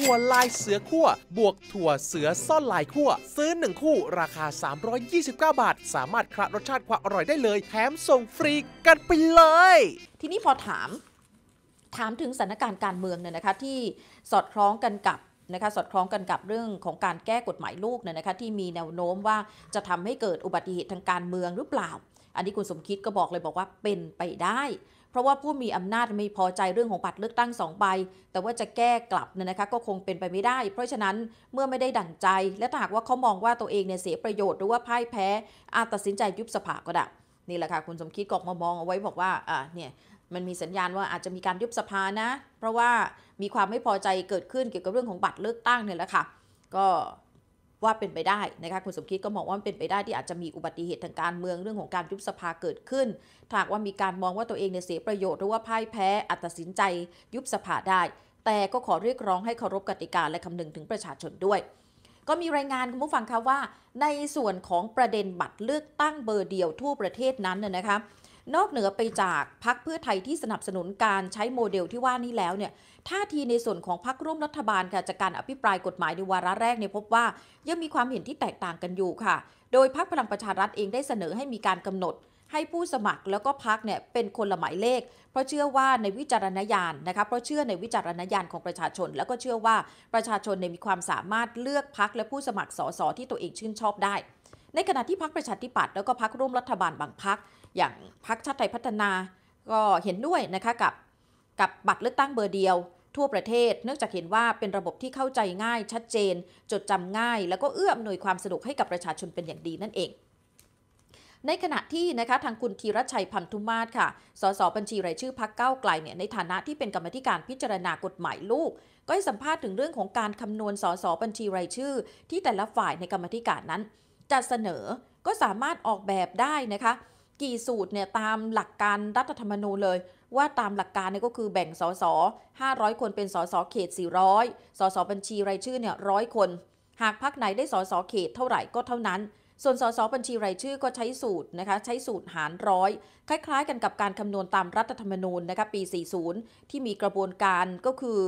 ถั่วลายเสือขั้วบวกถั่วเสือซ่อนลายขั้วซื้อ1คู่ ราคา 329 บาท สามารถคระรสชาติความอร่อยได้เลย แถมส่งฟรีกันไปเลย ทีนี้พอถาม ถามถึงสถานการณ์การเมืองเนี่ยนะคะที่สอดคล้องกันกับนะคะสอดคล้องกันกับเรื่องของการแก้กฎหมายลูกเนี่ยนะคะที่มีแนวโน้มว่าจะทำให้เกิดอุบัติเหตุทางการเมืองหรือเปล่าอันนี้คุณสมคิดก็บอกเลยบอกว่าเป็นไปได้ เพราะว่าผู้มีอำนาจไม่พอใจเรื่องของบัตรเลือกตั้งสองใบแต่ว่าจะแก้กลับเนี่ยนะคะก็คงเป็นไปไม่ได้ เพราะฉะนั้นเมื่อไม่ได้ดั่งใจและถ้าหากว่าเขามองว่าตัวเองเนี่ยเสียประโยชน์หรือว่าพ่ายแพ้อาจตัดสินใจยุบสภาก็ได้นี่แหละค่ะคุณสมคิดกอกมามองเอาไว้บอกว่าอ่าเนี่ยมันมีสัญญาณว่าอาจจะมีการยุบสภานะ เพราะว่ามีความไม่พอใจเกิดขึ้นเกี่ยวกับเรื่องของบัตรเลือกตั้งเนี่ยแหละค่ะก็ว่าเป็นไปได้นะคะคุณสมคิดก็มองว่าเป็นไปได้ที่อาจจะมีอุบัติเหตุทางการเมืองเรื่องของการยุบสภาเกิดขึ้นหากว่ามีการมองว่าตัวเองเนี่ยเสียประโยชน์หรือว่าพ่ายแพ้ อัตสินใจ ยุบสภาได้ แต่ก็ขอเรียกร้องให้เคารพกติกาและคำนึงถึงประชาชนด้วย ก็มีรายงานคุณผู้ฟังคะว่า ในส่วนของประเด็นบัตรเลือกตั้งเบอร์เดียวทั่วประเทศนั้นนะคะนอกเหนือไปจากพักเพื่อไทยที่สนับสนุนการใช้โมเดลที่ว่านี้แล้วเนี่ยท่าทีในส่วนของพักร่วมรัฐบาลค่ะจากการอภิปรายกฎหมายในวาระแรกเนี่ยพบว่ายังมีความเห็นที่แตกต่างกันอยู่ค่ะ โดยพักพลังประชารัฐเองได้เสนอให้มีการกำหนด ให้ผู้สมัครแล้วก็พักเนี่ยเป็นคนละหมายเลข เพราะเชื่อว่าในวิจารณญาณนะคะเพราะเชื่อในวิจารณญาณของประชาชน แล้วก็เชื่อว่าประชาชนเนี่ยมีความสามารถเลือกพักและผู้สมัครสสที่ตัวเองชื่นชอบได้ ในขณะที่พักประชาธิปัตย์แล้วก็พักร่วมรัฐบาลบางพักอย่างพรรคชาติไทยพัฒนา ก็เห็นด้วยนะคะกับ กับบัตรเลือกตั้งเบอร์เดียว ทั่วประเทศ เนื่องจากเห็นว่าเป็นระบบที่เข้าใจง่ายชัดเจน จดจำง่าย แล้วก็เอื้ออำนวยความสะดวกให้กับประชาชนเป็นอย่างดีนั่นเอง ในขณะที่นะคะทางคุณธีรชัยพันธุมาศค่ะสสบัญชี รายชื่อ พักเก้าไกลเนี่ยในฐานะที่เป็นกรรมธิการพิจารณากฎหมายลูก ก็ให้สัมภาษณ์ถึงเรื่องของการคำนวณสสบัญชีรายชื่อ ที่แต่ละฝ่ายในกรรมธิการนั้น จะเสนอก็สามารถออกแบบได้นะคะกี่สูตรเนี่ยตามหลักการรัฐธรรมนูญเลย ว่าตามหลักการเนี่ยก็คือแบ่งสส500 คนเป็นสสเขต 400สสบัญชีรายชื่อเนี่ยร้อยคน หากพักไหนได้สสเขต เท่าไหร่ก็เท่านั้น ส่วนสสบัญชีรายชื่อก็ใช้สูตรนะคะใช้สูตรหารร้อยคล้ายๆ กันกับการคำนวณตามรัฐธรรมนูญนะคะปี 40 ที่มีกระบวนการก็คือ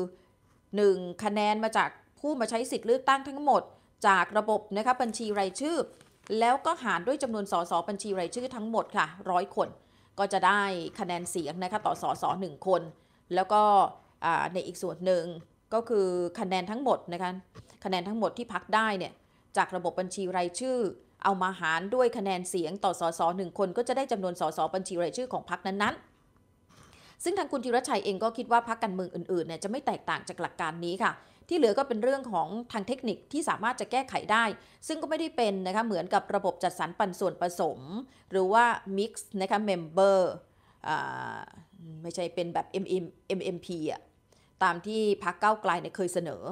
1 คะแนนมาจากผู้มาใช้สิทธิ์เลือกตั้งทั้งหมด จากระบบนะคะบัญชีรายชื่อแล้วก็หารด้วยจำนวนสสบัญชีรายชื่อทั้งหมดค่ะร้อยคนก็จะได้คะแนนเสียงนะคะต่อสสหนึ่งคน แล้วก็ในอีกส่วนหนึ่ง ก็คือคะแนนทั้งหมดนะคะคะแนนทั้งหมดที่พักได้เนี่ยจากระบบบัญชีรายชื่อเอามาหารด้วยคะแนนเสียงต่อสสหนึ่งคน ก็จะได้จำนวนสสบัญชีรายชื่อของพักนั้นๆซึ่งทางคุณธีรชัยเองก็คิดว่าพรรคการเมืองอื่นๆเนี่ยจะไม่แตกต่างจากหลักการนี้ค่ะ ที่เหลือก็เป็นเรื่องของทางเทคนิคที่สามารถจะแก้ไขได้ ซึ่งก็ไม่ได้เป็นนะคะเหมือนกับระบบจัดสรรปันส่วนผสม หรือว่า mix นะคะ member ไม่ใช่เป็นแบบ MMP อ่ะตามที่พรรคก้าไกลเนี่ยเคยเสนอ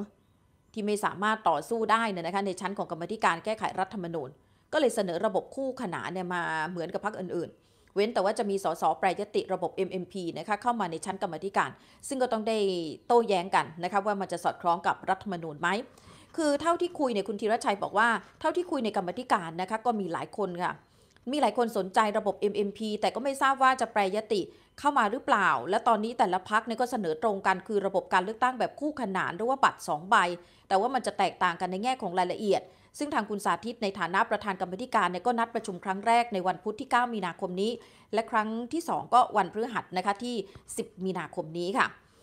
ที่ไม่สามารถต่อสู้ได้นะคะในชั้นของกรรมธิการแก้ไขรัฐธรรมนูญก็เลยเสนอระบบคู่ขนานเนี่ยมาเหมือนกับพรรคอื่นๆเว้นแต่ว่าจะมีสส แปรยติระบบ MMP นะคะเข้ามาในชั้นกรรมธิการซึ่งก็ต้องได้โต้แย้งกันนะคะว่ามันจะสอดคล้องกับรัฐธรรมนูญไหมคือเท่าที่คุยเนี่ยคุณธีรชัยบอกว่า เท่าที่คุยในกรรมธิการนะคะก็มีหลายคนค่ะมีหลายคนสนใจระบบ MMP แต่ก็ไม่ทราบว่าจะแปรยติเข้ามาหรือเปล่า และตอนนี้แต่ละพักเนี่ยก็เสนอตรงกันคือระบบการเลือกตั้งแบบคู่ขนานหรือว่าบัตร2ใบ แต่ว่ามันจะแตกต่างกันในแง่ของรายละเอียดซึ่งทางคุณสาธิตในฐานะประธานกรรมธิการเนี่ยก็นัดประชุมครั้งแรกในวันพุธที่ 9 มีนาคมนี้ และครั้งที่ 2 ก็วันพฤหัสนะคะที่ 10 มีนาคมนี้ค่ะ